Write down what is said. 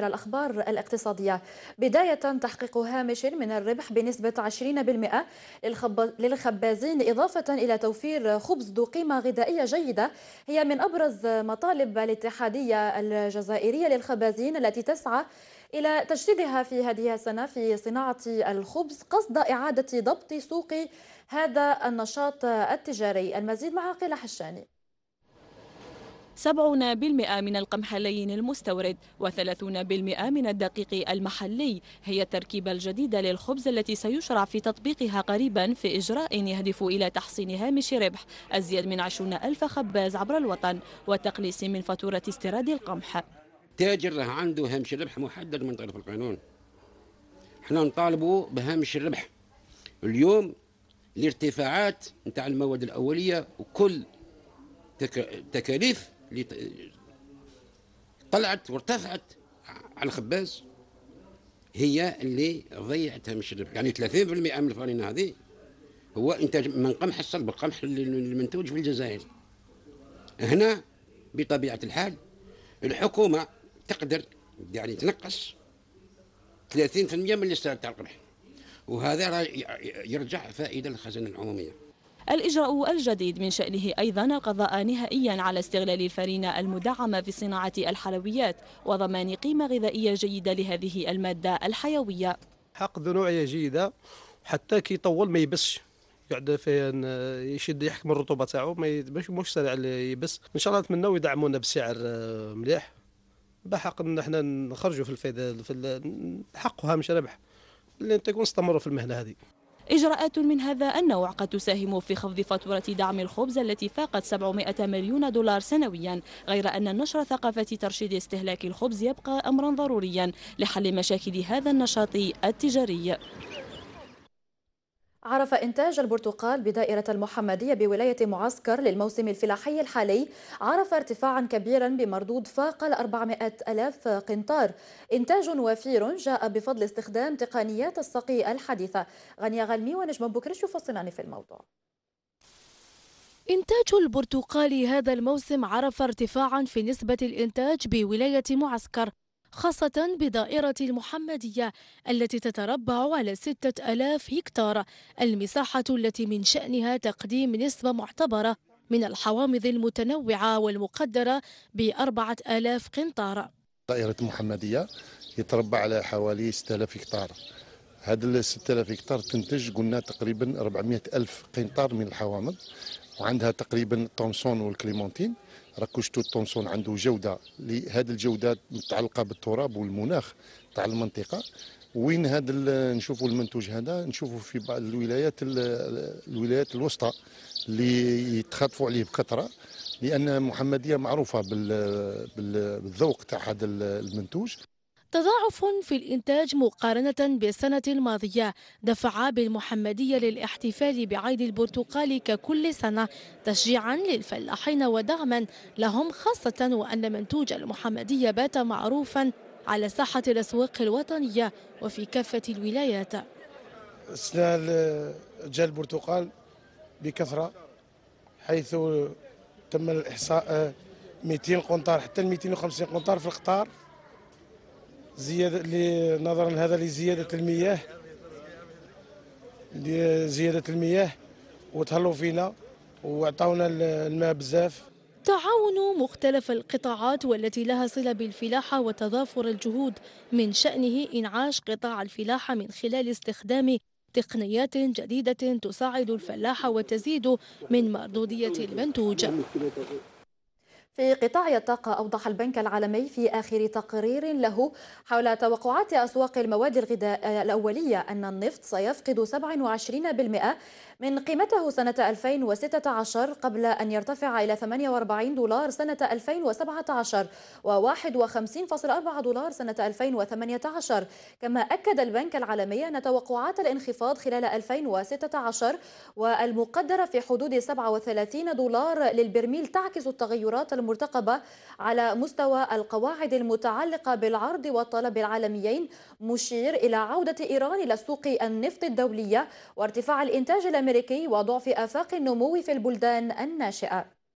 على الأخبار الاقتصادية بداية تحقيق هامش من الربح بنسبة 20% للخبازين إضافة إلى توفير خبز ذو قيمة غذائية جيدة هي من أبرز مطالب الاتحادية الجزائرية للخبازين التي تسعى إلى تجسيدها في هذه السنة في صناعة الخبز قصد إعادة ضبط سوق هذا النشاط التجاري المزيد مع عقيل حشاني 70% من القمحلين المستورد و30% من الدقيق المحلي هي التركيبة الجديدة للخبز التي سيشرع في تطبيقها قريبا في إجراء يهدف إلى تحسين هامش ربح أزيد من 20 ألف خباز عبر الوطن وتقليص من فاتورة استيراد القمح تاجر عنده هامش ربح محدد من طرف القانون احنا نطالبوا بهامش الربح اليوم الارتفاعات نتاع المواد الاوليه وكل تكاليف اللي طلعت وارتفعت على الخباز هي اللي ضيعتها من الشرب يعني 30% من الفرينه هذه هو انتاج من قمح الصلب القمح المنتوج في الجزائر هنا بطبيعه الحال الحكومه تقدر يعني تنقص 30% من الاستهلاك تاع القمح وهذا يرجع فائده للخزانه العموميه الإجراء الجديد من شأنه أيضا قضاء نهائيا على استغلال الفرينة المدعمة في صناعة الحلويات وضمان قيمة غذائية جيدة لهذه المادة الحيوية حق نوعية جيدة حتى كي يطول ما يبسش يقعد في يشد يحكم الرطوبه تاعو ما مش مش سريع يبس ان شاء الله نتمنى يدعمونا بسعر آه، مليح بحق ان احنا نخرجوا في الفائده في حقها مش ربح اللي تكون استمروا في المهنه هذه إجراءات من هذا النوع قد تساهم في خفض فاتورة دعم الخبز التي فاقت 700 مليون دولار سنويا غير أن نشر ثقافة ترشيد استهلاك الخبز يبقى أمرا ضروريا لحل مشاكل هذا النشاط التجاري عرف إنتاج البرتقال بدائرة المحمدية بولاية معسكر للموسم الفلاحي الحالي عرف ارتفاعا كبيرا بمردود فاق الأربعمائة ألاف قنطار إنتاج وفير جاء بفضل استخدام تقنيات السقي الحديثة غنية غلمي ونجم بكرش يفصلان في الموضوع إنتاج البرتقال هذا الموسم عرف ارتفاعا في نسبة الإنتاج بولاية معسكر خاصة بدائرة المحمدية التي تتربع على 6000 هكتار المساحة التي من شأنها تقديم نسبة معتبرة من الحوامض المتنوعة والمقدرة ب 4000 قنطار دائرة المحمدية يتربع على حوالي 6000 هكتار هاد الستة 6000 هكتار تنتج قلنا تقريبا 400 ألف قنطار من الحوامض وعندها تقريبا التونسون والكليمونتين ركوشتو التونسون عنده جوده لهذه الجوده متعلقه بالتراب والمناخ تاع المنطقه وين هذا نشوفوا المنتوج هذا نشوفوا في بعض الولايات الولايات الوسطى اللي يتخطفوا عليه بكثره لان محمديه معروفه بالذوق تاع هذا المنتوج تضاعف في الإنتاج مقارنة بالسنة الماضية دفع بالمحمدية للاحتفال بعيد البرتقال ككل سنة تشجيعا للفلاحين ودعما لهم خاصة وأن منتوج المحمدية بات معروفا على ساحة الأسواق الوطنية وفي كافة الولايات السنة جاء البرتقال بكثرة حيث تم الإحصاء 200 قنطار حتى 250 قنطار في القطار زيادة نظرا لهذا لزيادة المياه زيادة المياه وتهلوا فينا وعطاونا الماء بزاف تعاون مختلف القطاعات والتي لها صلة بالفلاحة وتضافر الجهود من شأنه إنعاش قطاع الفلاحة من خلال استخدام تقنيات جديدة تساعد الفلاح وتزيد من مردودية المنتوج في قطاع الطاقة أوضح البنك العالمي في آخر تقرير له حول توقعات أسواق المواد الغذائية الأولية أن النفط سيفقد 27% من قيمته سنة 2016 قبل أن يرتفع إلى 48 دولار سنة 2017 و51.4 دولار سنة 2018 كما أكد البنك العالمي أن توقعات الانخفاض خلال 2016 والمقدرة في حدود 37 دولار للبرميل تعكس التغيرات المرتقبة على مستوى القواعد المتعلقة بالعرض والطلب العالميين مشير إلى عودة إيران إلى سوق النفط الدولية وارتفاع الإنتاج الأمريكي وضعف آفاق النمو في البلدان الناشئة